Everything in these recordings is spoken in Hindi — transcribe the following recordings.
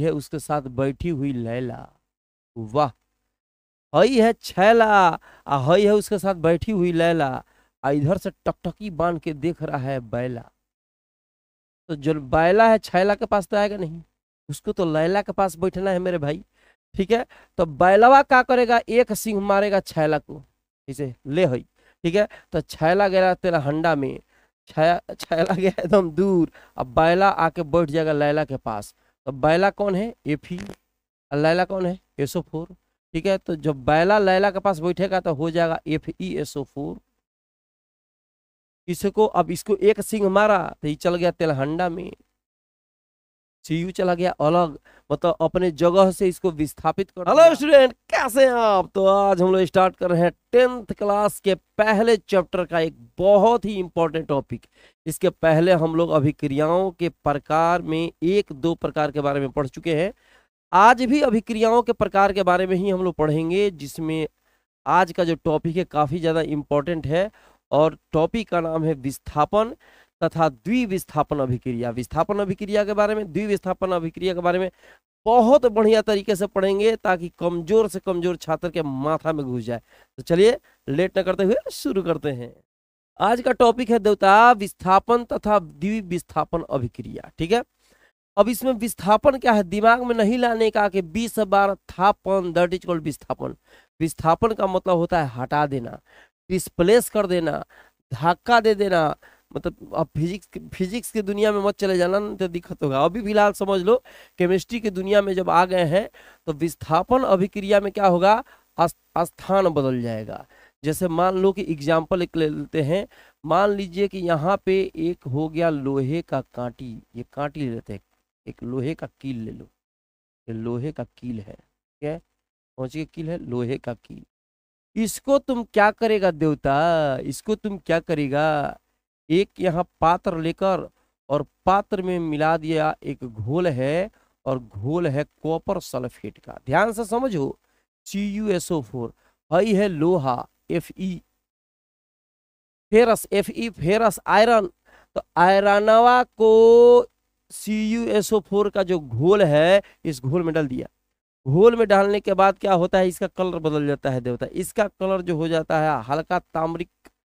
है उसके साथ बैठी हुई लैला वाह हई है छैला आ हई है उसके साथ बैठी हुई लैला आ इधर से टकटकी बांध के देख रहा है बैला तो जो बैला है छैला के पास तो आएगा नहीं उसको तो लैला के पास बैठना है मेरे भाई ठीक है तो बैलावा क्या करेगा एक सिंह मारेगा छैला को इसे ले हई ठीक है तो छैला गया तेरा हंडा में छैला गया एकदम दूर अब बैला आके बैठ जाएगा लैला के पास तो बैला कौन है एफ और लैला कौन है एसओ फोर ठीक है तो जब बैला लैला के पास बैठेगा तो हो जाएगा एफ ई एसओ फोर इसको अब इसको एक सिंह मारा तो ये चल गया तेलहंडा में सीयू चला गया अलग मतलब अपने जगह से इसको विस्थापित कर हेलो स्टूडेंट कैसे हैं आप तो आज हम लोग स्टार्ट कर रहे हैं टेंथ क्लास के पहले चैप्टर का एक बहुत ही इम्पोर्टेंट टॉपिक इसके पहले हम लोग अभिक्रियाओं के प्रकार में एक दो प्रकार के बारे में पढ़ चुके हैं आज भी अभिक्रियाओं के प्रकार के बारे में ही हम लोग पढ़ेंगे जिसमें आज का जो टॉपिक है काफ़ी ज़्यादा इम्पोर्टेंट है और टॉपिक का नाम है विस्थापन तथा द्विविस्थापन अभिक्रिया विस्थापन अभिक्रिया के बारे में द्विविस्थापन अभिक्रिया के बारे में बहुत बढ़िया तरीके से पढ़ेंगे ताकि कमजोर से कमजोर छात्र के माथा में घुस जाए तो चलिए लेट न करते हुए शुरू करते हैं आज का टॉपिक है देवता विस्थापन तथा द्विविस्थापन अभिक्रिया ठीक है अब इसमें विस्थापन क्या है दिमाग में नहीं लाने का कि बीस बार थापन दट इज कॉल्ड विस्थापन विस्थापन का मतलब होता है हटा देना डिस्प्लेस कर देना धक्का दे देना मतलब आप फिजिक्स के फिजिक्स के दुनिया में मत चले जाना तो दिक्कत होगा अभी फिलहाल समझ लो केमिस्ट्री के दुनिया में जब आ गए हैं तो विस्थापन अभिक्रिया में क्या होगा स्थान बदल जाएगा जैसे मान लो कि एग्जाम्पल एक ले लेते हैं मान लीजिए कि यहाँ पे एक हो गया लोहे का कांटी ये कांटी ले लेते हैं एक लोहे का कील ले लो ये लोहे का कील है ठीक है गया कील है लोहे का कील इसको तुम क्या करेगा देवता इसको तुम क्या करेगा एक यहाँ पात्र लेकर और पात्र में मिला दिया एक घोल है और घोल है कॉपर सल्फेट का ध्यान से समझो C U S O four हई है लोहा F E e। Ferrous F E e, ferrous iron तो आयरनवा को C U S O four का जो घोल है इस घोल में डाल दिया घोल में डालने के बाद क्या होता है इसका कलर बदल जाता है देवता इसका कलर जो हो जाता है हल्का ताम्रिक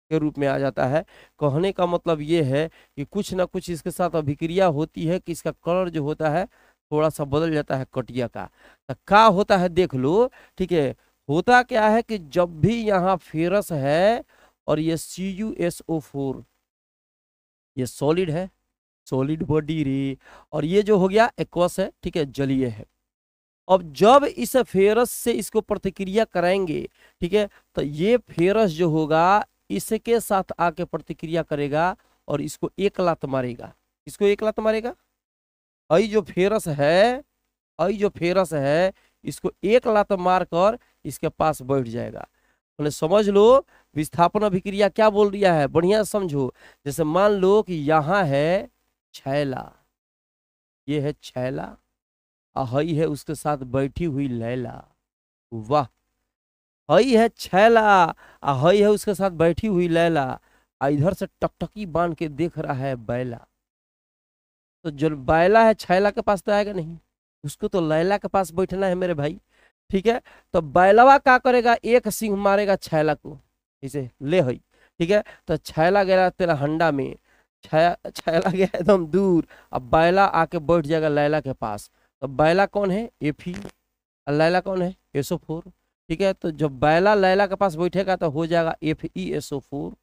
के रूप में आ जाता है कहने का मतलब ये है कि कुछ ना कुछ इसके साथ अभिक्रिया होती है कि इसका कलर जो होता है थोड़ा सा बदल जाता है कटिया का तो का होता है देख लो ठीक है होता क्या है कि जब भी यहाँ फेरस है और ये C U S O four ये सॉलिड है सॉलिड बॉडी रे और ये जो हो गया एक्वस है ठीक है जलीय है अब जब इस फेरस से इसको प्रतिक्रिया कराएंगे ठीक है तो ये फेरस जो होगा इसके साथ आके प्रतिक्रिया करेगा और इसको एक लात मारेगा इसको एक लात मारेगा अई जो फेरस है अई जो फेरस है इसको एक लात मार कर इसके पास बैठ जाएगा मतलब समझ लो विस्थापन अभिक्रिया क्या बोल रहा है बढ़िया समझो जैसे मान लो कि यहाँ है छैला ये है छैला आई है उसके साथ बैठी हुई लैला वाह हई है छैला आ हई है उसके साथ बैठी हुई लैला आ इधर से टकटकी बांध के देख रहा है बैला तो जो बैला है छैला के पास तो आएगा नहीं उसको तो लैला के पास बैठना है मेरे भाई ठीक है तो बैलावा क्या करेगा एक सिंह मारेगा छैला को इसे ले हई ठीक है तो छैला गया तेरा हंडा में छैला गया एकदम दूर अब बैला आके बैठ जाएगा लैला के पास तो बैला कौन है एफी और लैला कौन है एसो फोर ठीक है तो जब बैला लैला के पास बैठेगा तो हो जाएगा F E S O four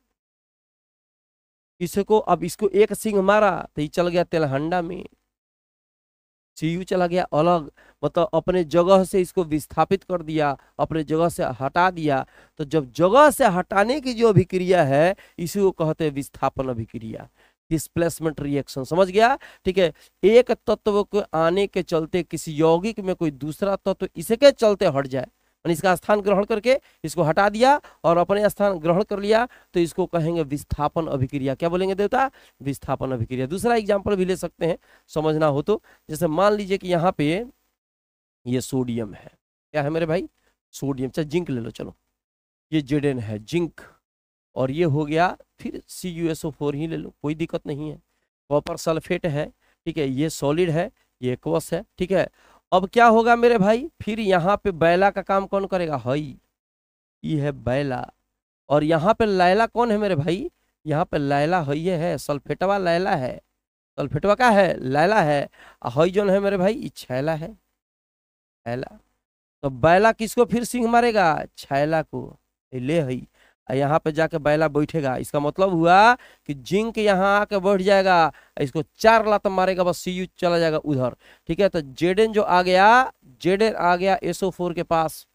इसको अब इसको एक सिंह मारा तो ये चल गया तेलहंडा में यू चला गया अलग मतलब अपने जगह से इसको विस्थापित कर दिया अपने जगह से हटा दिया तो जब जगह से हटाने की जो अभिक्रिया है इसी को कहते हैं विस्थापन अभिक्रिया डिस्प्लेसमेंट रिएक्शन समझ गया ठीक है एक तत्व के आने के चलते किसी यौगिक में कोई दूसरा तत्व तो इसके चलते हट जाए मैंने इसका स्थान ग्रहण करके इसको हटा दिया और अपने स्थान ग्रहण कर लिया तो इसको कहेंगे विस्थापन अभिक्रिया क्या बोलेंगे देवता विस्थापन अभिक्रिया दूसरा एग्जाम्पल भी ले सकते हैं समझना हो तो जैसे मान लीजिए कि यहाँ पे ये सोडियम है क्या है मेरे भाई सोडियम चाहे जिंक ले लो चलो ये जेडेन है जिंक और ये हो गया फिर C U S O four ही ले लो कोई दिक्कत नहीं है कॉपर सल्फेट है ठीक है ये सॉलिड है ये एक्वस है ठीक है अब क्या होगा मेरे भाई फिर यहाँ पे बैला का काम कौन करेगा हई ये है बैला और यहाँ पे लैला कौन है मेरे भाई यहाँ पे लैला हई है सल्फेटवा लैला है सल्फेटवा का है लैला है हई जोन है मेरे भाई ये छैला है छैला तो बैला किसको फिर सिंह मारेगा छैला को ले हई यहाँ पे जाके बैला बैठेगा इसका मतलब हुआ कि जिंक यहाँ आके बैठ जाएगा इसको चार लात मारेगा बस सी चला जाएगा उधर ठीक है तो जेडेन जो आ गया जेडेन आ गया एसओ फोर के पास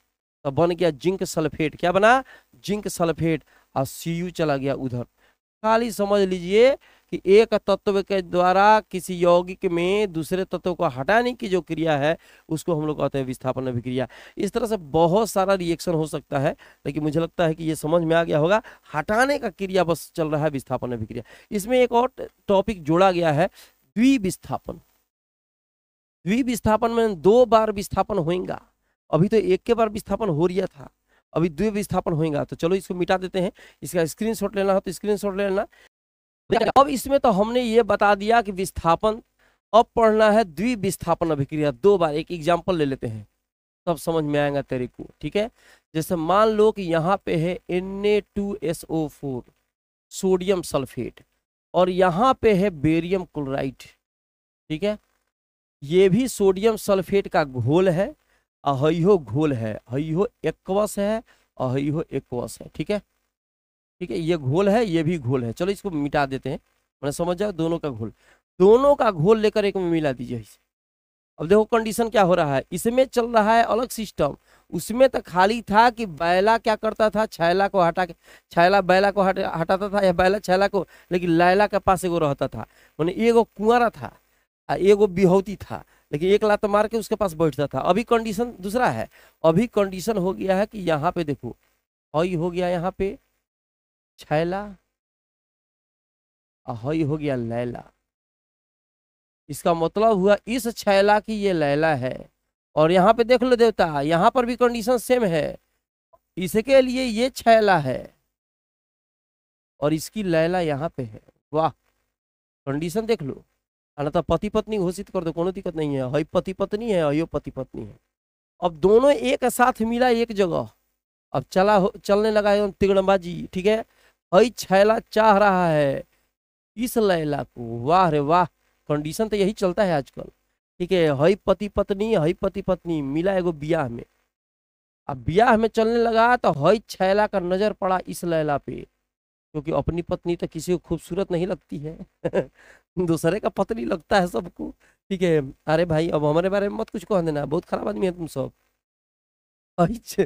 तो बन गया जिंक सल्फेट क्या बना जिंक सल्फेट और सी चला गया उधर खाली समझ लीजिए कि एक तत्व के द्वारा किसी यौगिक में दूसरे तत्व को हटाने की जो क्रिया है उसको हम लोग कहते हैं विस्थापन अभिक्रिया इस तरह से बहुत सारा रिएक्शन हो सकता है लेकिन मुझे लगता है कि ये समझ में आ गया होगा हटाने का क्रिया बस चल रहा है विस्थापन अभिक्रिया इसमें एक और टॉपिक जोड़ा गया है द्विविस्थापन द्विविस्थापन में दो बार विस्थापन होगा अभी तो एक के बार विस्थापन हो रहा था अभी द्विविस्थापन होगा तो चलो इसको मिटा देते हैं इसका स्क्रीनशॉट लेना हो तो स्क्रीनशॉट लेना अब इसमें तो हमने ये बता दिया कि विस्थापन अब पढ़ना है द्विविस्थापन अभिक्रिया दो बार एक एग्जाम्पल ले लेते हैं तब तो समझ में आएगा तेरे को ठीक है जैसे मान लो कि यहाँ पे है फोर सोडियम सल्फेट और यहाँ पे है बेरियम क्लोराइड ठीक है ये भी सोडियम सल्फेट का घोल है अहो घोल है अहो एक्वस है अहो एक्वस है ठीक है ठीक है ये घोल है ये भी घोल है चलो इसको मिटा देते हैं मैंने मतलब समझ जाओ दोनों का घोल दोनों का घोल लेकर एक में मिला दीजिए इसे अब देखो कंडीशन क्या हो रहा है इसमें चल रहा है अलग सिस्टम उसमें तो खाली था कि बैला क्या करता था छैला को हटा के छैला बैला को हटा हटाता था या बैला छैला को लेकिन लैला के पास एगो रहता था मैंने एगो कुआरा था आ एगो बिहौती था लेकिन एक लात मार के उसके पास बैठता था अभी कंडीशन दूसरा है अभी कंडीशन हो गया है कि यहाँ पे देखो हई हो गया यहाँ पे छैला अहोई हो गया लैला इसका मतलब हुआ इस छैला की ये लैला है और यहाँ पे देख लो देवता यहाँ पर भी कंडीशन सेम है इसके लिए ये छैला है और इसकी लैला यहाँ पे है वाह कंडीशन देख लो अना तो पति पत्नी घोषित कर दो कोनो दिक्कत नहीं है हई पति पत्नी है अयो पति पत्नी है अब दोनों एक साथ मिला एक जगह अब चला हो चलने लगा एकदम तिगड़बाजी ठीक है हई छैला चाह रहा है इस लैला को वाह रे वाह कंडीशन तो यही चलता है आजकल ठीक है हई पति पत्नी हई पति पत्नी मिला एगो ब्याह में अब ब्याह में चलने लगा तो हई छैला का नजर पड़ा इस लैला पे क्योंकि अपनी पत्नी तो किसी को खूबसूरत नहीं लगती है दूसरे का पत्नी लगता है सबको ठीक है अरे भाई अब हमारे बारे में मत कुछ कह देना बहुत खराब आदमी है तुम सब अच्छा,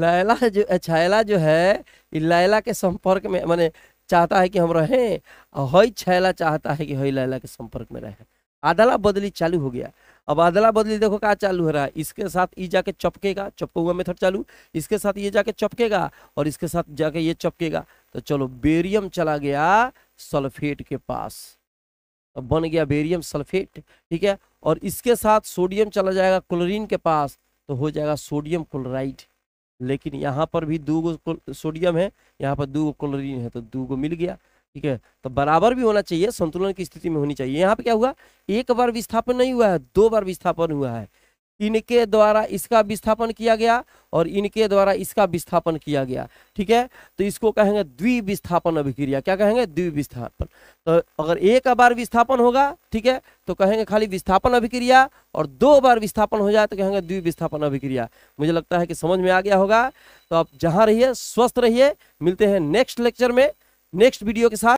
लैला जो छैला जो है लैला के संपर्क में माने चाहता है कि हम रहें और हई छैला चाहता है कि हई लैला के संपर्क में रहें आदला बदली चालू हो गया अब आदला बदली देखो क्या चालू हो रहा है इसके साथ ये जाके चपकेगा चपका हुआ मेथड चालू इसके साथ ये जाके चपकेगा और इसके साथ जाके ये चपकेगा तो चलो बेरियम चला गया सल्फेट के पास अब बन गया बेरियम सल्फेट ठीक है और इसके साथ सोडियम चला जाएगा क्लोरीन के पास तो हो जाएगा सोडियम क्लोराइड लेकिन यहाँ पर भी दो गो सोडियम है यहाँ पर दो गो क्लोरीन है तो दो गो मिल गया ठीक है तो बराबर भी होना चाहिए संतुलन की स्थिति में होनी चाहिए यहाँ पे क्या हुआ एक बार विस्थापन नहीं हुआ है दो बार विस्थापन हुआ है इनके द्वारा इसका विस्थापन किया गया और इनके द्वारा इसका विस्थापन किया गया ठीक है तो इसको कहेंगे द्विविस्थापन अभिक्रिया क्या कहेंगे द्विविस्थापन तो अगर एक बार विस्थापन होगा ठीक है तो कहेंगे खाली विस्थापन अभिक्रिया और दो बार विस्थापन हो जाए तो कहेंगे द्विविस्थापन अभिक्रिया मुझे लगता है कि समझ में आ गया होगा तो आप जहाँ रहिए स्वस्थ रहिए मिलते हैं नेक्स्ट लेक्चर में नेक्स्ट वीडियो के साथ